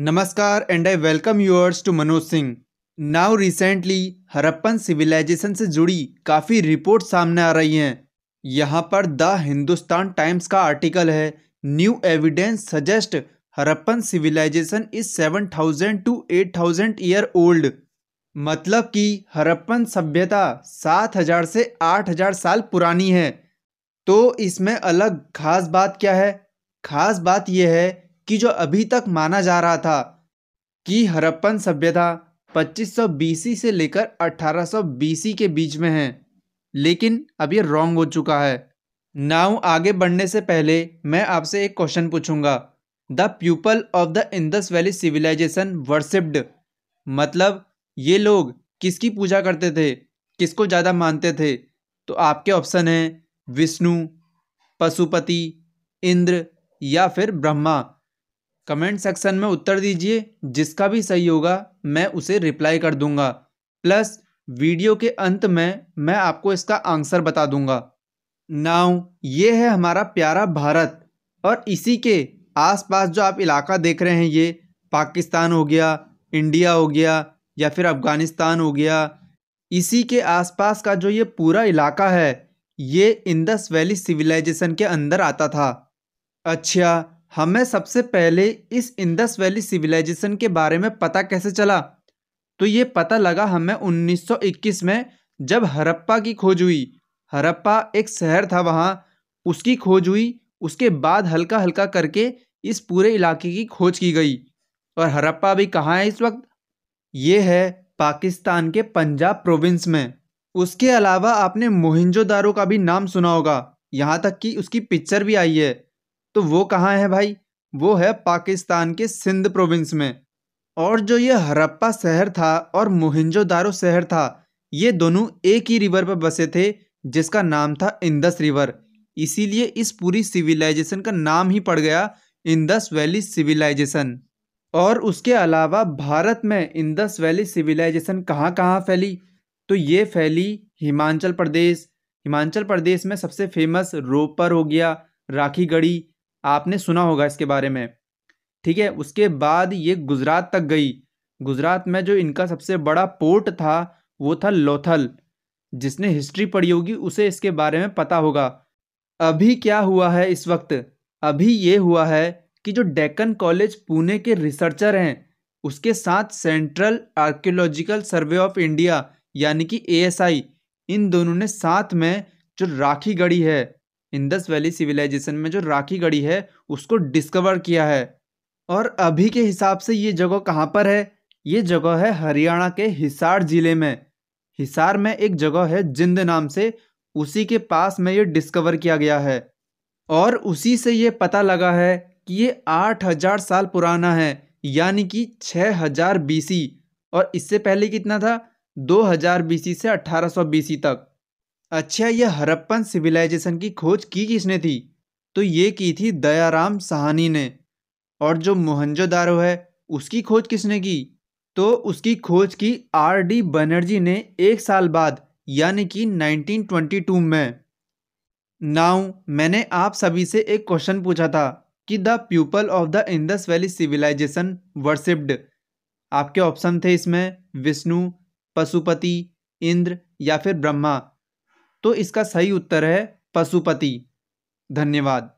नमस्कार and I welcome yours to Manoj Singh now recently Harappan civilization से जुड़ी काफ़ी रिपोर्ट सामने आ रही हैं यहाँ पर द हिंदुस्तान टाइम्स का आर्टिकल है new evidence suggest Harappan civilization is seven thousand to eight thousand year old मतलब कि हरप्पन सभ्यता सात हजार से आठ हजार साल पुरानी है तो इसमें अलग खास बात क्या है खास बात यह है कि जो अभी तक माना जा रहा था कि हरप्पन सभ्यता 2500 सौ से लेकर 1800 सौ के बीच में है लेकिन अब ये रॉन्ग हो चुका है नाउ आगे बढ़ने से पहले मैं आपसे एक क्वेश्चन पूछूंगा the people of the Indus valley civilization worshipped मतलब ये लोग किसकी पूजा करते थे किसको ज़्यादा मानते थे तो आपके ऑप्शन हैं विष्णु पशुपति इंद्र या फिर ब्रह्मा कमेंट सेक्शन में उत्तर दीजिए जिसका भी सही होगा मैं उसे रिप्लाई कर दूंगा प्लस वीडियो के अंत में मैं आपको इसका आंसर बता दूंगा नाउ ये है हमारा प्यारा भारत और इसी के आसपास जो आप इलाका देख रहे हैं ये पाकिस्तान हो गया इंडिया हो गया या फिर अफ़गानिस्तान हो गया इसी के आसपास का जो ये पूरा इलाका है ये इंदस वैली सिविलाइजेशन के अंदर आता था अच्छा हमें सबसे पहले इस इंदस वैली सिविलाइजेशन के बारे में पता कैसे चला तो ये पता लगा हमें 1921 में जब हरप्पा की खोज हुई हरप्पा एक शहर था वहाँ उसकी खोज हुई उसके बाद हल्का हल्का करके इस पूरे इलाके की खोज की गई और हरप्पा अभी कहाँ है इस वक्त ये है पाकिस्तान के पंजाब प्रोविंस में उसके अलावा आपने मोहिंजोदारो का भी नाम सुना होगा यहाँ तक कि उसकी पिक्चर भी आई है तो वो कहाँ है भाई वो है पाकिस्तान के सिंध प्रोविंस में और जो ये हरप्पा शहर था और मोहिंजोदारो शहर था ये दोनों एक ही रिवर पर बसे थे जिसका नाम था इंदस रिवर इसीलिए इस पूरी सिविलाइजेशन का नाम ही पड़ गया इंदस वैली सिविलाइजेशन और उसके अलावा भारत में इंदस वैली सिविलाइजेशन कहाँ कहाँ फैली तो ये फैली हिमाचल प्रदेश हिमाचल प्रदेश में सबसे फेमस रोपर हो गया राखी गढ़ी आपने सुना होगा इसके बारे में ठीक है उसके बाद ये गुजरात तक गई गुजरात में जो इनका सबसे बड़ा पोर्ट था वो था लोथल जिसने हिस्ट्री पढ़ी होगी उसे इसके बारे में पता होगा अभी क्या हुआ है इस वक्त अभी ये हुआ है कि जो डेकन कॉलेज पुणे के रिसर्चर हैं उसके साथ central archaeological survey of India यानी कि एएसआई इन दोनों ने साथ में जो राखी गढ़ी है इंदस वैली सिविलाइजेशन में जो राखी गढ़ी है उसको डिस्कवर किया है और अभी के हिसाब से ये जगह कहाँ पर है ये जगह है हरियाणा के हिसार ज़िले में हिसार में एक जगह है जिंद नाम से उसी के पास में ये डिस्कवर किया गया है और उसी से ये पता लगा है कि ये आठ हज़ार साल पुराना है यानी कि छ हज़ार बीसी और इससे पहले कितना था दो हज़ार बीसी से अठारह सौ बीसी तक अच्छा यह हरप्पन सिविलाइजेशन की खोज की किसने थी तो ये की थी दयाराम साहनी ने और जो मोहनजोदारो है उसकी खोज किसने की तो उसकी खोज की आर डी बनर्जी ने एक साल बाद यानी कि 1922 में नाउ मैंने आप सभी से एक क्वेश्चन पूछा था कि the people of the Indus valley civilization worshipped आपके ऑप्शन थे इसमें विष्णु पशुपति इंद्र या फिर ब्रह्मा तो इसका सही उत्तर है पशुपति धन्यवाद